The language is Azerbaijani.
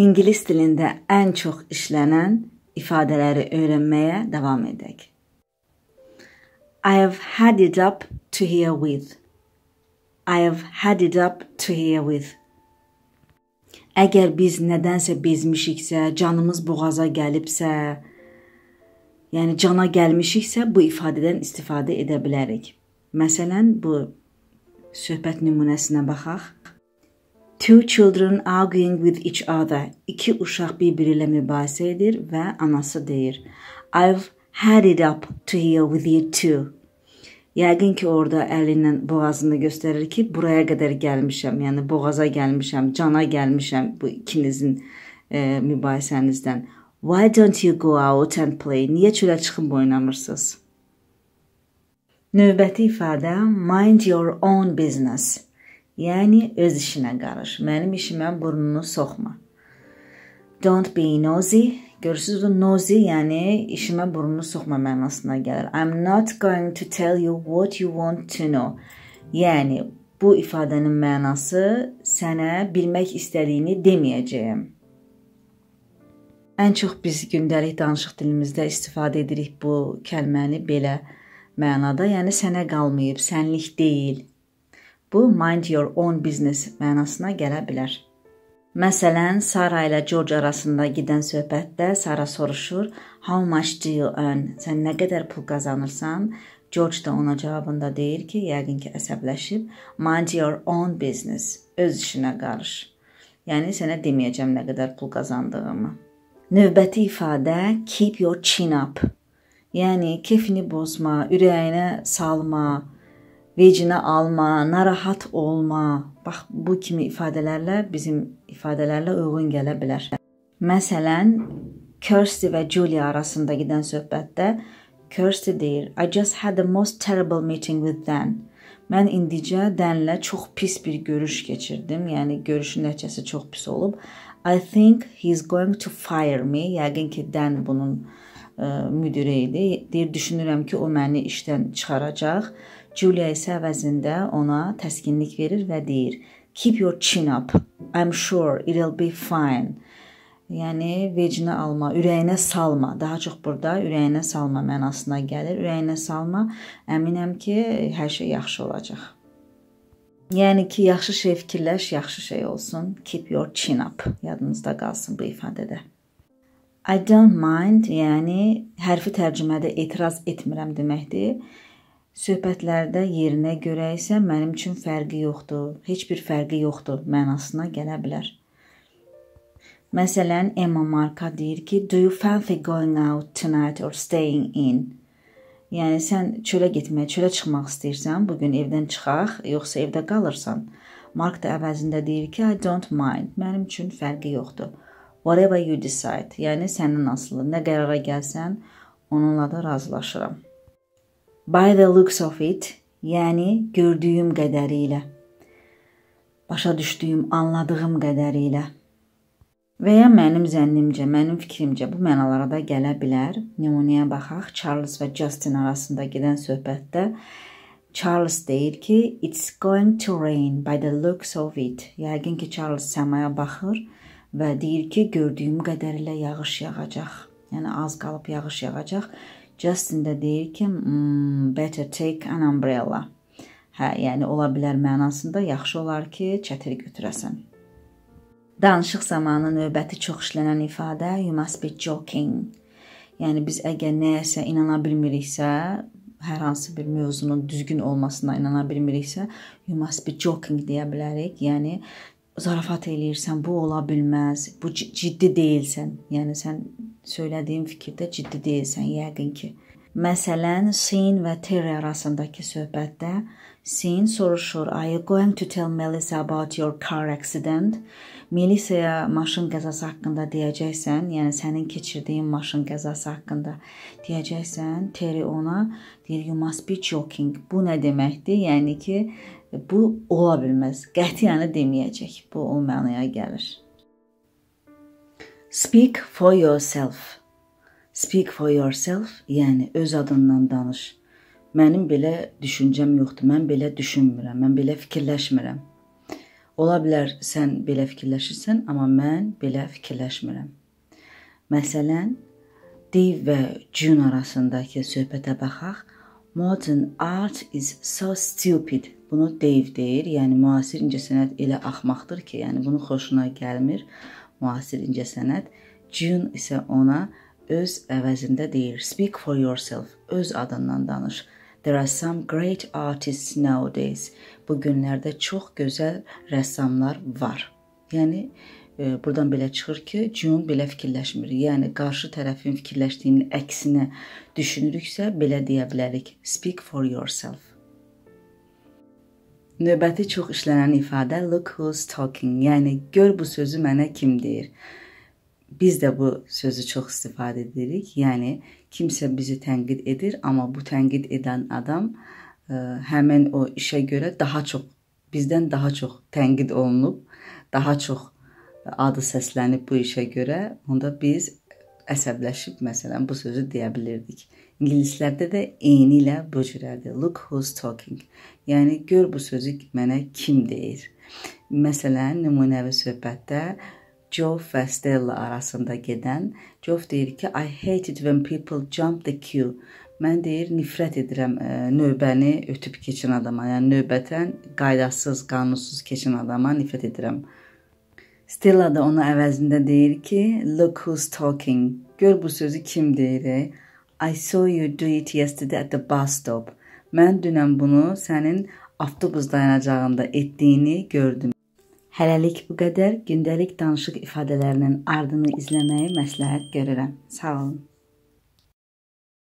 İngilis dilində ən çox işlənən ifadələri öyrənməyə davam edək. I have had it up to here with. I have had it up to here with. Əgər biz nədənsə bezmişiksə, canımız boğaza gəlibsə, yəni cana gəlmişiksə, bu ifadədən istifadə edə bilərik. Məsələn, bu söhbət nümunəsinə baxaq. Two children arguing with each other. İki uşaq bir-birilə mübahisə edir və anası deyir: I've had it up to here with you too. Yəqin ki, orada əlinlə boğazını göstərir ki, buraya qədər gəlmişəm, yəni boğaza gəlmişəm, cana gəlmişəm bu ikinizin e, mübahisənizdən. Why don't you go out and play? Niyə çölə çıxıb oynamırsınız? Növbəti ifadə mind your own business. Yəni öz işinə qarış. Mənim işimə burnunu soxma. Don't be nosy. Görürsüz o nosy, yəni işimə burnunu soxma mənasına gəlir. I'm not going to tell you what you want to know. Yəni bu ifadənin mənası sənə bilmək istədiyini deməyəcəyəm. Ən çox biz gündəlik danışıq dilimizdə istifadə edirik bu kəlməni belə mənada, yəni sənə qalmayıb, sənlik deyil. Bu mind your own business mənasına gələ bilər. Məsələn, Sara ilə George arasında gedən söhbətdə Sara soruşur: "How much do you earn?" Sən nə qədər pul qazanırsan? George da ona cavabında deyir ki, yəqin ki, əsəbləşib: "Mind your own business." Öz işinə qarış. Yəni sənə deməyəcəm nə qədər pul qazandığımı. Növbəti ifadə keep your chin up. Yəni kefini bozma, ürəyinə salma, vecinə alma, narahat olma. Bax bu kimi ifadələrlə bizim ifadələrlə uyğun gələ bilər. Məsələn, Kirsty və Julia arasında gedən söhbətdə Kirsty deyir, I just had the most terrible meeting with Dan. Mən indicə Danlə çox pis bir görüş keçirdim. Yəni görüşün nəticəsi çox pis olub. I think he is going to fire me. Yəqin ki, Dan bunun ə, e, müdiri idi. Deyir, düşünürəm ki, o məni işdən çıxaracaq. Julia isə əvəzində ona təskinlik verir və deyir: "Keep your chin up. I'm sure it'll be fine." Yəni vecinə alma, ürəyinə salma. Daha çox burada ürəyinə salma mənasına gəlir. Ürəyinə salma. Əminəm ki, hər şey yaxşı olacaq. Yəni ki, yaxşı şey fikirləş, yaxşı şey olsun. Keep your chin up. Yadınızda qalsın bu ifadədə. I don't mind, yəni hərfi tərcümədə etiraz etmirəm deməkdir. Söhbətlərdə yerinə görə isə mənim üçün fərqi yoxdur, heç bir fərqi yoxdur mənasına gələ bilər. Məsələn, Emma Marka deyir ki, "Do you fancy going out tonight or staying in?" Yəni sən çölə getmək, çölə çıxmaq istəyirsən, bu gün evdən çıxaq, yoxsa evdə qalırsan? Mark da əvəzində deyir ki, "I don't mind." Mənim üçün fərqi yoxdur. Whatever you decide, yəni sənin asılı, nə qərara gəlsən, onunla da razılaşıram. By the looks of it, yəni gördüyüm qədərilə. Başa düşdüyüm, anladığım qədərilə. Və ya mənim zənnimcə, mənim fikrimcə bu mənalara da gələ bilər. Nümunəyə baxaq. Charles və Justin arasında gedən söhbətdə Charles deyir ki, it's going to rain by the looks of it. Yəqin ki, Charles səmaya baxır və deyir ki, gördüyüm qədərilə yağış yağacaq. Yəni az qalıb yağış yağacaq. Justin də deyir ki, mmm, better take an umbrella. Hə, yəni ola bilər mənasında yaxşı olar ki, çətiri götürəsən. Danışıq zamanı növbəti çox işlənən ifadə you must be joking. Yəni biz əgər nəyəsə inana bilmiriksə, hər hansı bir mövzunun düzgün olmasına inana bilmiriksə, you must be joking deyə bilərik. Yəni zarafat eləyirsən, bu ola bilməz, bu ciddi deyilsən. Yəni sən söylədiyim fikirdə ciddi deyilsən yəqin ki. Məsələn, Sin və Terry arasındakı söhbətdə Sin soruşur, "Are you going to tell Melissa about your car accident?" Melissa'ya maşın qəzası haqqında deyəcəksən, yəni sənin keçirdiyin maşın qəzası haqqında deyəcəksən. Terry ona deyir, "You must be joking." Bu nə deməkdir? Yəni ki, bu ola bilməz. Qətiyyən deməyəcək. Bu o mənaya gəlir. Speak for yourself. Speak for yourself, yəni öz adından danış. Mənim belə düşüncəm yoxdur. Mən belə düşünmürəm. Mən belə fikirləşmirəm. Ola bilər sən belə fikirləşirsən, amma mən belə fikirləşmirəm. Məsələn, Dave və June arasındakı söhbətə baxaq. Modern art is so stupid. Bunu Dave deyir, yəni müasir incəsənət elə axmaqdır ki, yəni bunun xoşuna gəlmir müasir incəsənət, June isə ona öz əvəzində deyir: "Speak for yourself." Öz adından danış. There are some great artists nowadays. Bu günlərdə çox gözəl rəssamlar var. Yəni e, buradan belə çıxır ki, June belə fikirləşmir. Yəni qarşı tərəfin fikirləşdiyinin əksinə düşünürüksə, belə deyə bilərik: "Speak for yourself." Növbəti çox işlənən ifadə look who's talking, yəni gör bu sözü mənə kim deyir. Biz də bu sözü çox istifadə edirik. Yəni kimsə bizi tənqid edir, amma bu tənqid edən adam ə, e, həmin o işə görə daha çox bizdən daha çox tənqid olunub, daha çox adı səslənib bu işə görə, onda biz əsəbləşib məsələn bu sözü deyə bilirdik. İngilislərdə də eyni ilə bu cürədir. Look who's talking. Yəni gör bu sözü mənə kim deyir. Məsələn, nümunəvi söhbətdə Joff və Stella arasında gedən Joff deyir ki, I hate it when people jump the queue. Mən deyir, nifrət edirəm ə, e, növbəni ötüb keçən adama, yəni növbətən qaydasız, qanunsuz keçən adama nifrət edirəm. Stella da ona əvəzində deyir ki, look who's talking. Gör bu sözü kim deyir? E? I saw you do it yesterday at the bus stop. Mən dünən bunu sənin avtobus dayanacağında etdiyini gördüm. Hələlik bu qədər. Gündəlik danışıq ifadələrinin ardını izləməyi məsləhət görürəm. Sağ olun.